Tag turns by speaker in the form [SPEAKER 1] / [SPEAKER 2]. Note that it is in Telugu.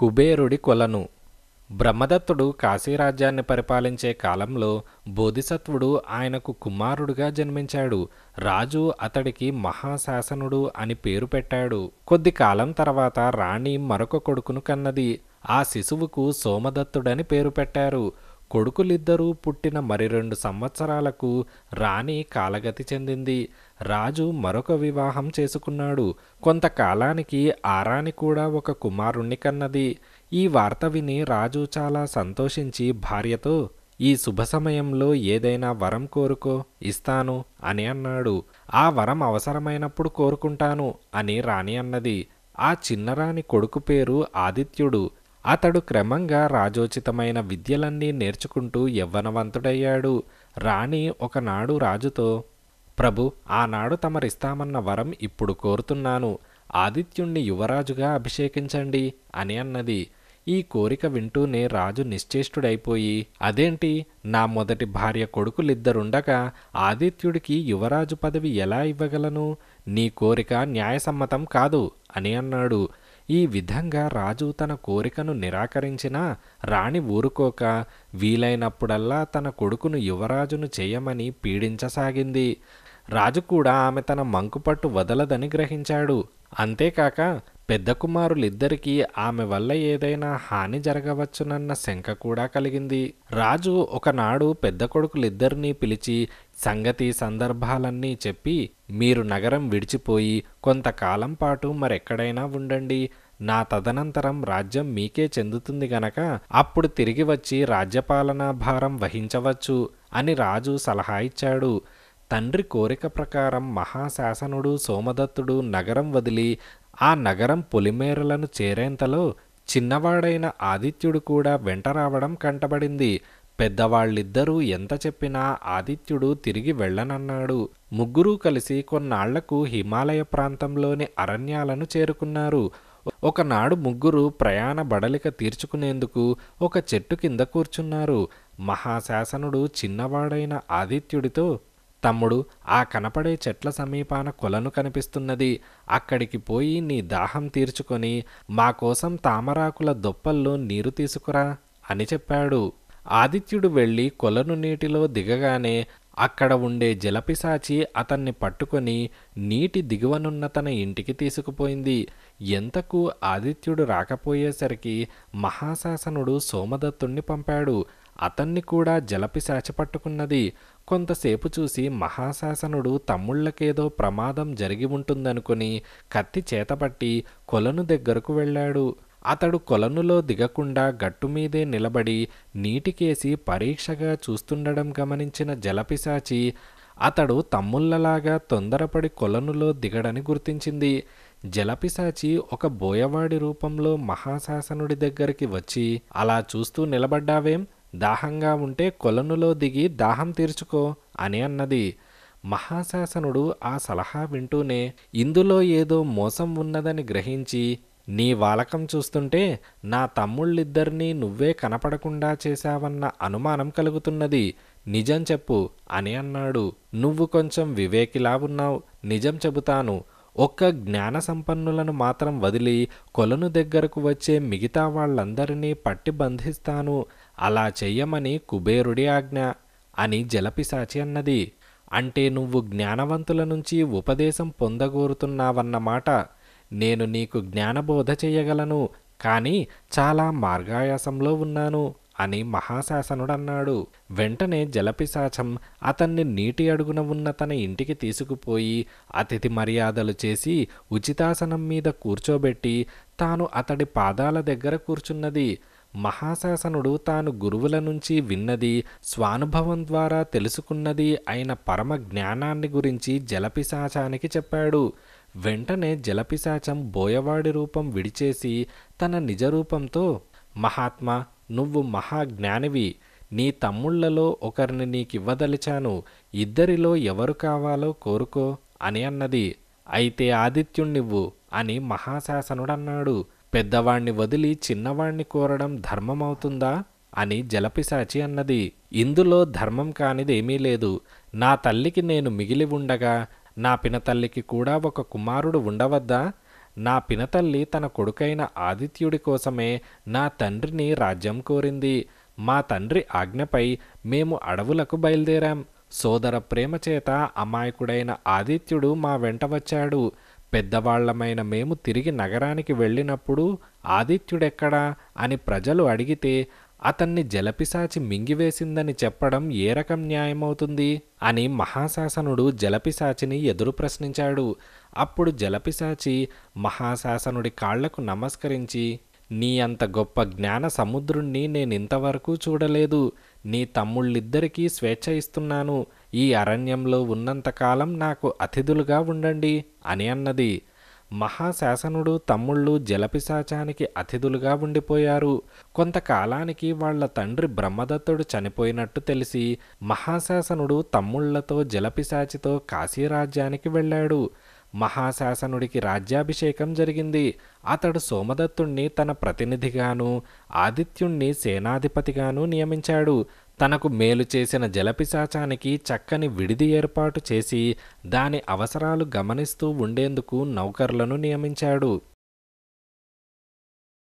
[SPEAKER 1] కుబేరుడి కొలను బ్రహ్మదత్తుడు కాశీరాజ్యాన్ని పరిపాలించే కాలంలో బోధిసత్వుడు ఆయనకు కుమారుడుగా జన్మించాడు రాజు అతడికి మహాశాసనుడు అని పేరు పెట్టాడు కొద్ది కాలం తర్వాత రాణి మరొక కొడుకును కన్నది ఆ శిశువుకు సోమదత్తుడని పేరు పెట్టారు కొడుకులిద్దరూ పుట్టిన మరి రెండు సంవత్సరాలకు రాణి కాలగతి చెందింది రాజు మరొక వివాహం చేసుకున్నాడు కొంతకాలానికి ఆరాణి కూడా ఒక కుమారుణ్ణి కన్నది ఈ వార్త విని రాజు చాలా సంతోషించి భార్యతో ఈ శుభ సమయంలో ఏదైనా వరం కోరుకో ఇస్తాను అని అన్నాడు ఆ వరం అవసరమైనప్పుడు కోరుకుంటాను అని రాణి అన్నది ఆ చిన్నరాణి కొడుకు పేరు ఆదిత్యుడు అతడు క్రమంగా రాజోచితమైన విద్యలన్నీ నేర్చుకుంటూ యవ్వనవంతుడయ్యాడు రాణి ఒకనాడు రాజుతో ప్రభు ఆనాడు తమరిస్తామన్న వరం ఇప్పుడు కోరుతున్నాను ఆదిత్యుణ్ణి యువరాజుగా అభిషేకించండి అని అన్నది ఈ కోరిక వింటూనే రాజు నిశ్చేష్టుడైపోయి అదేంటి నా మొదటి భార్య కొడుకులిద్దరుండగా ఆదిత్యుడికి యువరాజు పదవి ఎలా ఇవ్వగలను నీ కోరిక న్యాయసమ్మతం కాదు అని అన్నాడు ఈ విధంగా రాజు తన కోరికను నిరాకరించినా రాణి ఊరుకోక వీలైనప్పుడల్లా తన కొడుకును యువరాజును చేయమని పీడించసాగింది రాజు కూడా ఆమె తన మంకుపట్టు వదలదని గ్రహించాడు అంతేకాక పెద్ద కుమారులిద్దరికీ ఆమె వల్ల ఏదైనా హాని జరగవచ్చునన్న శంక కూడా కలిగింది రాజు ఒకనాడు పెద్ద కొడుకులిద్దరినీ పిలిచి సంగతి సందర్భాలన్నీ చెప్పి మీరు నగరం విడిచిపోయి కొంతకాలం పాటు మరెక్కడైనా ఉండండి నా తదనంతరం రాజ్యం మీకే చెందుతుంది గనక అప్పుడు తిరిగి వచ్చి రాజ్యపాలనా భారం వహించవచ్చు అని రాజు సలహా ఇచ్చాడు తండ్రి కోరిక ప్రకారం మహాశాసనుడు సోమదత్తుడు నగరం వదిలి ఆ నగరం పొలిమేరలను చేరేంతలో చిన్నవాడైన ఆదిత్యుడు కూడా వెంట రావడం కంటబడింది పెద్దవాళ్ళిద్దరూ ఎంత చెప్పినా ఆదిత్యుడు తిరిగి వెళ్ళనన్నాడు ముగ్గురూ కలిసి కొన్నాళ్లకు హిమాలయ ప్రాంతంలోని అరణ్యాలను చేరుకున్నారు ఒకనాడు ముగ్గురు ప్రయాణ బడలిక తీర్చుకునేందుకు ఒక చెట్టు కింద కూర్చున్నారు మహాశాసనుడు చిన్నవాడైన ఆదిత్యుడితో తమ్ముడు ఆ కనపడే చెట్ల సమీపాన కొలను కనిపిస్తున్నది అక్కడికి పోయి నీ దాహం తీర్చుకొని మా కోసం తామరాకుల దొప్పల్లో నీరు తీసుకురా అని చెప్పాడు ఆదిత్యుడు వెళ్ళి కొలను నీటిలో దిగగానే అక్కడ ఉండే జలపిసాచి అతన్ని పట్టుకొని నీటి దిగువనున్న తన ఇంటికి తీసుకుపోయింది ఎంతకు ఆదిత్యుడు రాకపోయేసరికి మహాశాసనుడు సోమదత్తుణ్ణి పంపాడు అతన్ని కూడా జలపిశాచి పట్టుకున్నది కొంతసేపు చూసి మహాశాసనుడు తమ్ముళ్ళకేదో ప్రమాదం జరిగి ఉంటుందనుకుని కత్తి చేతపట్టి కొలను దగ్గరకు వెళ్ళాడు అతడు కొలనులో దిగకుండా గట్టుమీదే నిలబడి నీటికేసి పరీక్షగా చూస్తుండడం గమనించిన జలపిశాచి అతడు తమ్ముళ్ళలాగా తొందరపడి కొలనులో దిగడని గుర్తించింది జలపిశాచి ఒక బోయవాడి రూపంలో మహాశాసనుడి దగ్గరికి వచ్చి అలా చూస్తూ నిలబడ్డావేం దాహంగా ఉంటే కొలనులో దిగి దాహం తీర్చుకో అని అన్నది మహాశాసనుడు ఆ సలహా వింటూనే ఇందులో ఏదో మోసం ఉన్నదని గ్రహించి నీ వాలకం చూస్తుంటే నా తమ్ముళ్ళిద్దరినీ నువ్వే కనపడకుండా చేశావన్న అనుమానం కలుగుతున్నది నిజం చెప్పు అని అన్నాడు నువ్వు కొంచెం వివేకిలా ఉన్నావు నిజం చెబుతాను ఒక్క జ్ఞాన సంపన్నులను మాత్రం వదిలి కొలను దగ్గరకు వచ్చే మిగతా వాళ్ళందరినీ పట్టి బంధిస్తాను అలా చెయ్యమని కుబేరుడి ఆజ్ఞ అని జలపిసాచి అన్నది అంటే నువ్వు జ్ఞానవంతుల నుంచి ఉపదేశం పొందగోరుతున్నావన్నమాట నేను నీకు జ్ఞానబోధ చేయగలను కానీ చాలా మార్గాయాసంలో ఉన్నాను అని మహాశాసనుడన్నాడు వెంటనే జలపిశాచం అతన్ని నీటి అడుగున ఉన్న తన ఇంటికి తీసుకుపోయి అతిథి మర్యాదలు చేసి ఉచితాసనం మీద కూర్చోబెట్టి తాను అతడి పాదాల దగ్గర కూర్చున్నది మహాశాసనుడు తాను గురువుల నుంచి విన్నది స్వానుభవం ద్వారా తెలుసుకున్నది అయిన పరమ జ్ఞానాన్ని గురించి జలపిశాచానికి చెప్పాడు వెంటనే జలపిశాచం బోయవాడి రూపం విడిచేసి తన నిజరూపంతో మహాత్మా నువ్వు మహాజ్ఞానివి నీ తమ్ముళ్లలో ఒకరిని నీకివ్వదలిచాను ఇద్దరిలో ఎవరు కావాలో కోరుకో అని అన్నది అయితే ఆదిత్యుణ్ణివ్వు అని మహాశాసనుడన్నాడు పెద్దవాణ్ణి వదిలి చిన్నవాణ్ణి కోరడం ధర్మమవుతుందా అని జలపిశాచి అన్నది ఇందులో ధర్మం కానిదేమీ లేదు నా తల్లికి నేను మిగిలి ఉండగా నా పినతల్లికి కూడా ఒక కుమారుడు ఉండవద్దా నా పినతల్లి తన కొడుకైన ఆదిత్యుడి కోసమే నా తండ్రిని రాజ్యం కోరింది మా తండ్రి ఆజ్ఞపై మేము అడవులకు బయలుదేరాం సోదర ప్రేమ చేత అమాయకుడైన ఆదిత్యుడు మా వెంట వచ్చాడు పెద్దవాళ్లమైన మేము తిరిగి నగరానికి వెళ్ళినప్పుడు ఆదిత్యుడెక్కడా అని ప్రజలు అడిగితే అతన్ని జలపిశాచి మింగివేసిందని చెప్పడం ఏ రకం న్యాయమవుతుంది అని మహాశాసనుడు జలపిశాచిని ఎదురు ప్రశ్నించాడు అప్పుడు జలపిశాచి మహాశాసనుడి కాళ్లకు నమస్కరించి నీ అంత గొప్ప జ్ఞాన సముద్రుణ్ణి నేనింతవరకు చూడలేదు నీ తమ్ముళ్ళిద్దరికీ స్వేచ్ఛ ఇస్తున్నాను ఈ అరణ్యంలో ఉన్నంతకాలం నాకు అతిథులుగా ఉండండి అని అన్నది మహాశాసనుడు తమ్ముళ్ళు జలపిశాచానికి అతిథులుగా ఉండిపోయారు కొంతకాలానికి వాళ్ల తండ్రి బ్రహ్మదత్తుడు చనిపోయినట్టు తెలిసి మహాశాసనుడు తమ్ముళ్లతో జలపిశాచితో కాశీరాజ్యానికి వెళ్ళాడు మహాశాసనుడికి రాజ్యాభిషేకం జరిగింది అతడు సోమదత్తుణ్ణి తన ప్రతినిధిగాను ఆదిత్యుణ్ణి సేనాధిపతిగాను నియమించాడు తనకు మేలు చేసిన జలపిశాచానికి చక్కని విడిది ఏర్పాటు చేసి దాని అవసరాలు గమనిస్తూ ఉండేందుకు నౌకర్లను నియమించాడు